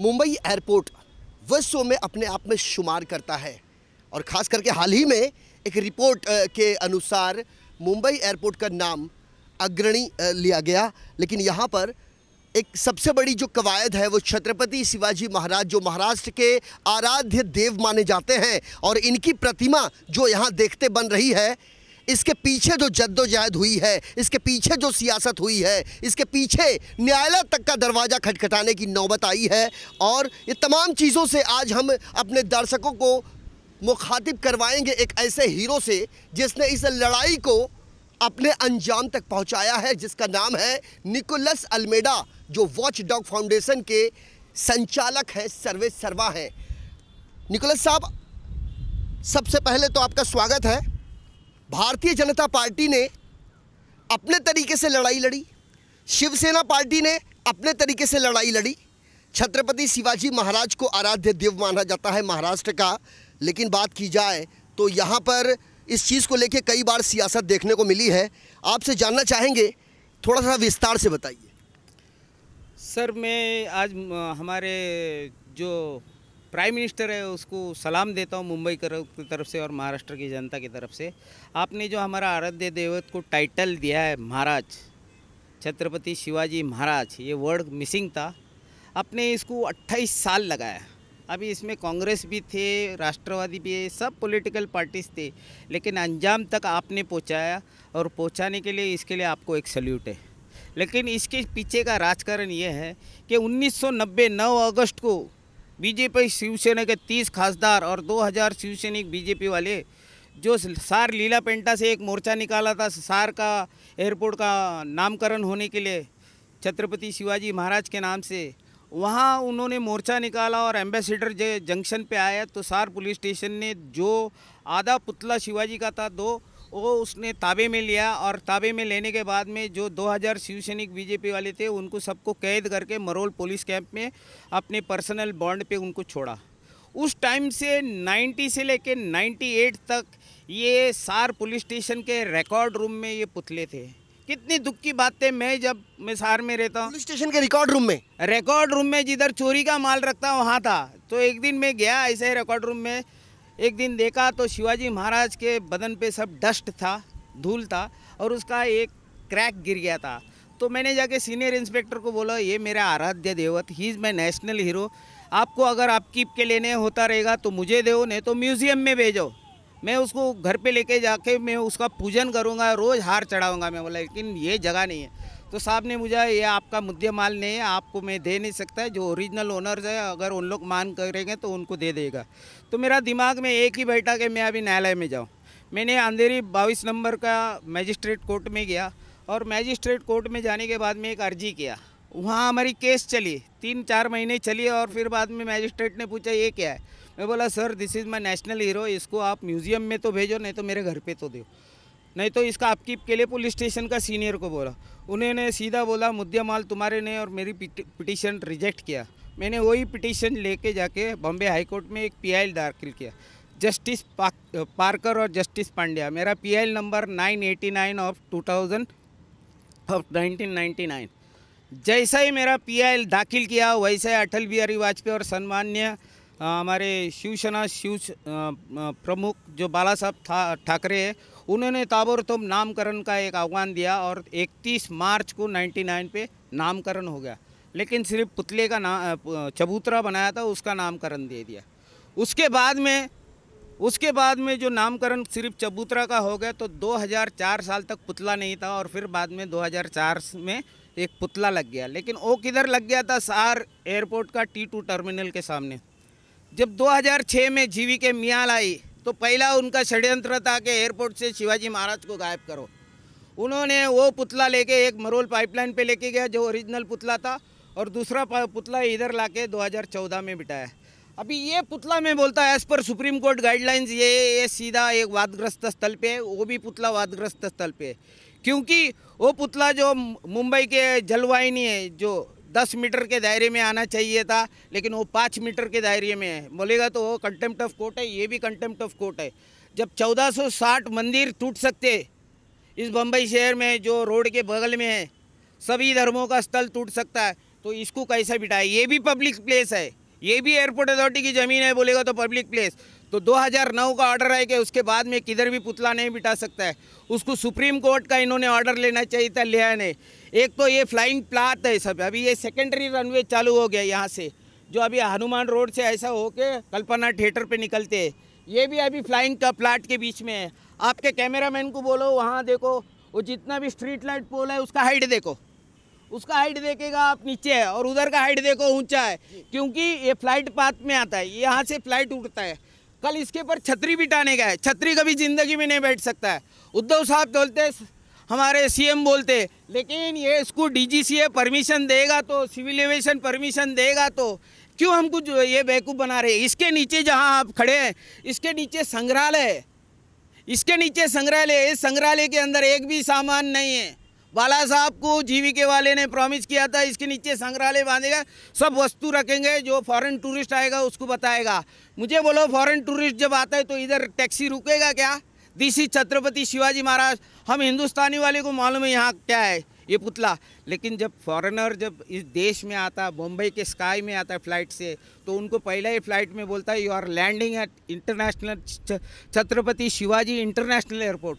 Mumbai airport विश्व में अपने आप में शुमार करता है और ख़ास करके हाल ही में एक रिपोर्ट के अनुसार मुंबई एयरपोर्ट का नाम अग्रणी लिया गया लेकिन यहाँ पर एक सबसे बड़ी जो कवायद है वो छत्रपति शिवाजी महाराज जो महाराष्ट्र के आराध्य देव माने जाते हैं और इनकी प्रतिमा जो यहाँ देखते बन रही है इसके पीछे जो जद्दोजहद हुई है इसके पीछे जो सियासत हुई है इसके पीछे न्यायालय तक का दरवाज़ा खटखटाने की नौबत आई है और ये तमाम चीज़ों से आज हम अपने दर्शकों को मुखातिब करवाएंगे एक ऐसे हीरो से जिसने इस लड़ाई को अपने अंजाम तक पहुंचाया है जिसका नाम है निकोलस अल्मेडा जो वॉच डॉग फाउंडेशन के संचालक हैं सर्वे सर्वा हैं निकोलस साहब सबसे पहले तो आपका स्वागत है भारतीय जनता पार्टी ने अपने तरीके से लड़ाई लड़ी शिवसेना पार्टी ने अपने तरीके से लड़ाई लड़ी छत्रपति शिवाजी महाराज को आराध्य देव माना जाता है महाराष्ट्र का लेकिन बात की जाए तो यहाँ पर इस चीज़ को लेके कई बार सियासत देखने को मिली है आपसे जानना चाहेंगे थोड़ा सा विस्तार से बताइए सर मैं आज हमारे जो प्राइम मिनिस्टर है उसको सलाम देता हूँ मुंबई की तरफ से और महाराष्ट्र की जनता की तरफ से आपने जो हमारा आराध्य देवत को टाइटल दिया है महाराज छत्रपति शिवाजी महाराज ये वर्ड मिसिंग था आपने इसको 28 साल लगाया अभी इसमें कांग्रेस भी थे राष्ट्रवादी भी है सब पॉलिटिकल पार्टीज थे लेकिन अंजाम तक आपने पहुँचाया और पहुँचाने के लिए इसके लिए आपको एक सल्यूट है लेकिन इसके पीछे का राजकारण ये है कि उन्नीस सौ अगस्त को बीजेपी शिवसेना के तीस खासदार और दो हज़ार शिवसैनिक बीजेपी वाले जो सार लीला पेंटा से एक मोर्चा निकाला था सार का एयरपोर्ट का नामकरण होने के लिए छत्रपति शिवाजी महाराज के नाम से वहाँ उन्होंने मोर्चा निकाला और एम्बेसडर जंक्शन पे आया तो सार पुलिस स्टेशन ने जो आधा पुतला शिवाजी का था दो वो उसने ताबे में लिया और ताबे में लेने के बाद में जो 2000 शिवसैनिक बीजेपी वाले थे उनको सबको कैद करके मरोल पुलिस कैंप में अपने पर्सनल बॉन्ड पे उनको छोड़ा उस टाइम से 90 से लेके 98 तक ये सार पुलिस स्टेशन के रिकॉर्ड रूम में ये पुतले थे कितनी दुख की बात है मैं जब मैं सार में रहता हूँ पुलिस स्टेशन के रिकॉर्ड रूम में रिकॉर्ड रूम में जिधर चोरी का माल रखता वहाँ था तो एक दिन मैं गया ऐसे रिकॉर्ड रूम में एक दिन देखा तो शिवाजी महाराज के बदन पे सब डस्ट था धूल था और उसका एक क्रैक गिर गया था तो मैंने जाके सीनियर इंस्पेक्टर को बोला ये मेरा आराध्य देवत he is my national hero आपको अगर आपकीप के लेने होता रहेगा तो मुझे दो नहीं तो म्यूज़ियम में भेजो मैं उसको घर पे लेके जाके मैं उसका पूजन करूँगा रोज़ हार चढ़ाऊँगा मैं बोला लेकिन ये जगह नहीं है तो साहब ने मुझे ये आपका मुद्दे माल नहीं है आपको मैं दे नहीं सकता है जो ओरिजिनल ओनर्स है अगर उन लोग मान करेंगे तो उनको दे देगा तो मेरा दिमाग में एक ही बैठा कि मैं अभी न्यायालय में जाऊँ मैंने अंधेरी बाईस नंबर का मैजिस्ट्रेट कोर्ट में गया और मैजिस्ट्रेट कोर्ट में जाने के बाद में एक अर्जी किया वहाँ हमारी केस चली तीन चार महीने चली और फिर बाद में मैजिस्ट्रेट ने पूछा ये क्या है मैं बोला sir this is my national hero इसको आप म्यूज़ियम में तो भेजो नहीं तो मेरे घर पे तो दो नहीं तो इसका आपकी के लिए पुलिस स्टेशन का सीनियर को बोला उन्होंने सीधा बोला मुद्दे माल तुम्हारे ने और मेरी पिटिशन रिजेक्ट किया मैंने वही पिटीशन लेके जाके बॉम्बे हाईकोर्ट में एक पीआईएल दाखिल किया जस्टिस पार्कर और जस्टिस पांड्या मेरा पीआईएल नंबर 989 ऑफ 2000 ऑफ 1999 जैसा ही मेरा पीआईएल दाखिल किया वैसा ही अटल बिहारी वाजपेयी और सन्मान्य हमारे शिवसेना शिव प्रमुख जो बाला साहब था ठाकरे है उन्होंने ताबोर तुम नामकरण का एक आह्वान दिया और 31 मार्च को 99 पे नामकरण हो गया लेकिन सिर्फ पुतले का नाम चबूतरा बनाया था उसका नामकरण दे दिया उसके बाद में उसके बाद में जो नामकरण सिर्फ चबूतरा का हो गया तो 2004 साल तक पुतला नहीं था और फिर बाद में 2004 में एक पुतला लग गया लेकिन वो किधर लग गया था सार एयरपोर्ट का टी टू टर्मिनल के सामने जब 2006 में जीवी के मियाल आई तो पहला उनका षड्यंत्र था कि एयरपोर्ट से शिवाजी महाराज को गायब करो उन्होंने वो पुतला लेके एक मरोल पाइपलाइन पे लेके गया जो ओरिजिनल पुतला था और दूसरा पुतला इधर लाके 2014 में बिठाया अभी ये पुतला मैं बोलता है as per supreme court guidelines ये ये सीधा एक वादग्रस्त स्थल पे है वो भी पुतला वादग्रस्त स्थल पे है क्योंकि वो पुतला जो मुंबई के जलवाहिनी है जो दस मीटर के दायरे में आना चाहिए था लेकिन वो पाँच मीटर के दायरे में है बोलेगा तो वो कंटेम्प्ट ऑफ कोर्ट है ये भी कंटेम्प्ट ऑफ कोर्ट है जब 1460 मंदिर टूट सकते इस बम्बई शहर में जो रोड के बगल में है सभी धर्मों का स्थल टूट सकता है तो इसको कैसे बिठाए ये भी पब्लिक प्लेस है ये भी एयरपोर्ट अथॉरिटी की ज़मीन है बोलेगा तो पब्लिक प्लेस तो 2009 का ऑर्डर है कि उसके बाद में किधर भी पुतला नहीं बिठा सकता है उसको सुप्रीम कोर्ट का इन्होंने ऑर्डर लेना चाहिए था लिया नहीं एक तो ये फ्लाइंग प्लाट है सब अभी ये सेकेंडरी रनवे चालू हो गया यहाँ से जो अभी हनुमान रोड से ऐसा हो के कल्पना थिएटर पे निकलते हैं ये भी अभी फ्लाइंग का प्लाट के बीच में है आपके कैमरामैन को बोलो वहाँ देखो वो जितना भी स्ट्रीट लाइट पोल है उसका हाइट देखो उसका हाइट देखेगा आप नीचे है और उधर का हाइट देखो ऊंचा है क्योंकि ये फ्लाइट पाथ में आता है यहाँ से फ्लाइट उड़ता है कल इसके ऊपर छतरी बिटाने का है छतरी कभी ज़िंदगी में नहीं बैठ सकता है उद्धव साहब बोलते हमारे सीएम बोलते लेकिन ये इसको डीजीसीए परमिशन देगा तो सिविल एवेशन परमिशन देगा तो क्यों हम कुछ ये बेवकूफ़ बना रहे इसके नीचे जहाँ आप खड़े हैं इसके नीचे संग्रहालय है इसके नीचे संग्रहालय इस संग्रहालय के अंदर एक भी सामान नहीं है बाला साहब को जीवीके वाले ने प्रॉमिस किया था इसके नीचे संग्रहालय बांधेगा सब वस्तु रखेंगे जो फॉरेन टूरिस्ट आएगा उसको बताएगा मुझे बोलो फॉरेन टूरिस्ट जब आता है तो इधर टैक्सी रुकेगा क्या दिस इज छत्रपति शिवाजी महाराज हम हिंदुस्तानी वाले को मालूम है यहाँ क्या है ये पुतला लेकिन जब फॉरेनर जब इस देश में आता बम्बई के स्काई में आता है फ्लाइट से तो उनको पहला ही फ्लाइट में बोलता है you are landing at international Chhatrapati Shivaji international airport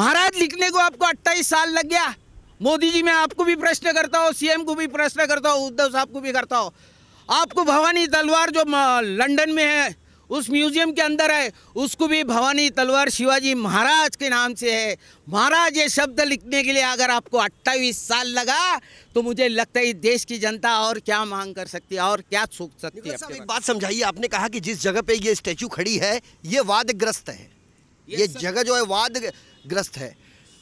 Maharaj लिखने को आपको अट्ठाईस साल लग गया मोदी जी मैं आपको भी प्रश्न करता हूँ सीएम को भी प्रश्न करता हूँ उद्धव साहब को भी करता हूँ आपको भवानी तलवार जो लंदन में है उस म्यूजियम के अंदर है उसको भी भवानी तलवार शिवाजी महाराज के नाम से है महाराज ये शब्द लिखने के लिए अगर आपको 28 साल लगा तो मुझे लगता है देश की जनता और क्या मांग कर सकती है और क्या सूख सकती है एक बात समझाइए आपने कहा कि जिस जगह पे ये स्टैचू खड़ी है ये वादग्रस्त है ये, ये जगह जो है वादग्रस्त है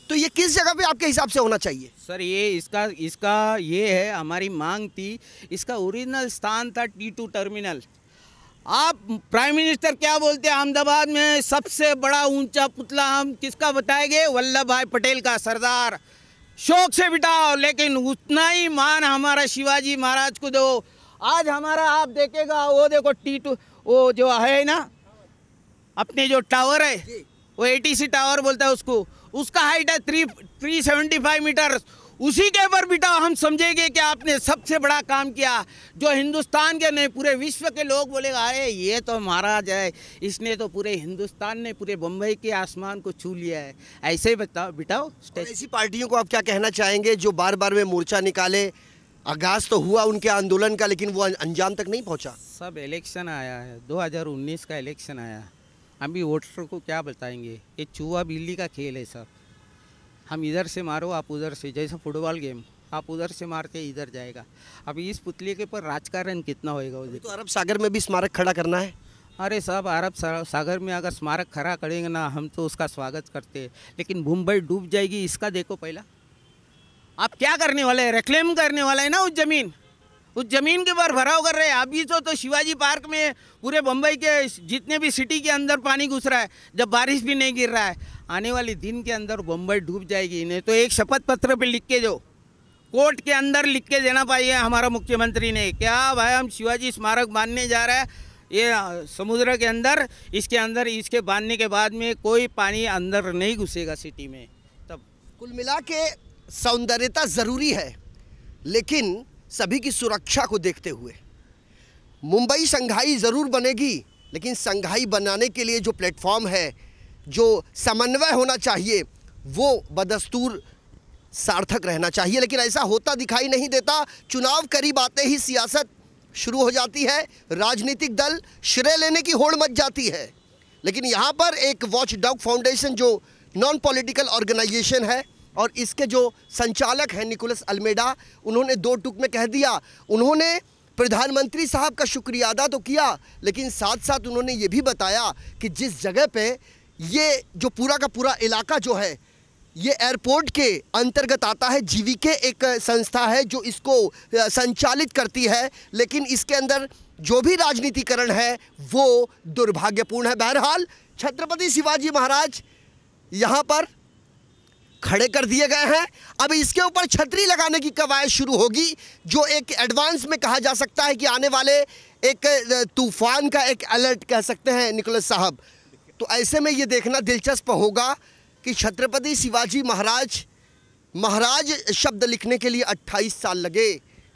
तो ये किस जगह पे आपके हिसाब से होना चाहिए सर ये इसका इसका ये है हमारी मांग थी इसका ओरिजिनल स्थान था टी टू टर्मिनल आप प्राइम मिनिस्टर क्या बोलते हैं अहमदाबाद में सबसे बड़ा ऊंचा पुतला हम किसका बताएंगे वल्लभ भाई पटेल का सरदार शौक से बिटाओ लेकिन उतना ही मान हमारा शिवाजी महाराज को दो आज हमारा आप देखेगा वो देखो टी टू वो जो है ना अपने जो टावर है वो एटीसी टावर बोलता है उसको उसका हाइट है three three seventy five metre उसी के ऊपर बेटा हम समझेंगे कि आपने सबसे बड़ा काम किया जो हिंदुस्तान के नहीं पूरे विश्व के लोग बोलेगा अरे ये तो महाराज है इसने तो पूरे हिंदुस्तान ने पूरे बम्बई के आसमान को छू लिया है ऐसे ही बताओ बिटाओ ऐसी पार्टियों को आप क्या कहना चाहेंगे जो बार बार में मोर्चा निकाले आगाज तो हुआ उनके आंदोलन का लेकिन वो अं-, अंजाम तक नहीं पहुँचा सब इलेक्शन आया है दो का इलेक्शन आया है अभी वोटर को क्या बताएंगे ये चूहा बिल्ली का खेल है सर हम इधर से मारो आप उधर से जैसे फुटबॉल गेम आप उधर से मारते इधर जाएगा अब इस पुतले के ऊपर राजकारण कितना होएगा उधर तो अरब सागर में भी स्मारक खड़ा करना है अरे साहब अरब सागर में अगर स्मारक खड़ा करेंगे ना हम तो उसका स्वागत करते लेकिन मुंबई डूब जाएगी इसका देखो पहला आप क्या करने वाले हैं रिक्लेम करने वाला है ना उस ज़मीन उस जमीन के ऊपर भराव कर रहे हैं अभी तो तो शिवाजी पार्क में पूरे बम्बई के जितने भी सिटी के अंदर पानी घुस रहा है जब बारिश भी नहीं गिर रहा है आने वाले दिन के अंदर बम्बई डूब जाएगी इन्हें तो एक शपथ पत्र पर लिख के दो कोर्ट के अंदर लिख के देना पाइए हमारा मुख्यमंत्री ने क्या भाई हम शिवाजी स्मारक बांधने जा रहे हैं ये समुद्र के अंदर इसके अंदर इसके बांधने के बाद में कोई पानी अंदर नहीं घुसेगा सिटी में तब कुल मिला के सौंदर्यता ज़रूरी है लेकिन सभी की सुरक्षा को देखते हुए मुंबई संघाई ज़रूर बनेगी लेकिन संघाई बनाने के लिए जो प्लेटफॉर्म है जो समन्वय होना चाहिए वो बदस्तूर सार्थक रहना चाहिए लेकिन ऐसा होता दिखाई नहीं देता चुनाव करीब आते ही सियासत शुरू हो जाती है राजनीतिक दल श्रेय लेने की होड़ मच जाती है लेकिन यहाँ पर एक वॉच डॉग फाउंडेशन जो नॉन पॉलिटिकल ऑर्गेनाइजेशन है और इसके जो संचालक हैं निकोलस अल्मेडा उन्होंने दो टुक में कह दिया उन्होंने प्रधानमंत्री साहब का शुक्रिया अदा तो किया लेकिन साथ साथ उन्होंने ये भी बताया कि जिस जगह पे ये जो पूरा का पूरा इलाका जो है ये एयरपोर्ट के अंतर्गत आता है जीवीके एक संस्था है जो इसको संचालित करती है लेकिन इसके अंदर जो भी राजनीतिकरण है वो दुर्भाग्यपूर्ण है बहरहाल छत्रपति शिवाजी महाराज यहाँ पर खड़े कर दिए गए हैं अब इसके ऊपर छतरी लगाने की कवायद शुरू होगी जो एक एडवांस में कहा जा सकता है कि आने वाले एक तूफान का एक अलर्ट कह सकते हैं निकोलस साहब तो ऐसे में ये देखना दिलचस्प होगा कि छत्रपति शिवाजी महाराज महाराज शब्द लिखने के लिए 28 साल लगे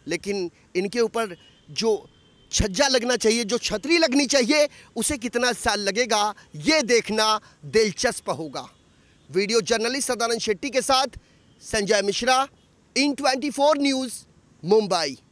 लेकिन इनके ऊपर जो छज्जा लगना चाहिए जो छतरी लगनी चाहिए उसे कितना साल लगेगा ये देखना दिलचस्प होगा वीडियो जर्नलिस्ट सदानंद शेट्टी के साथ संजय मिश्रा इन 24 न्यूज़ मुंबई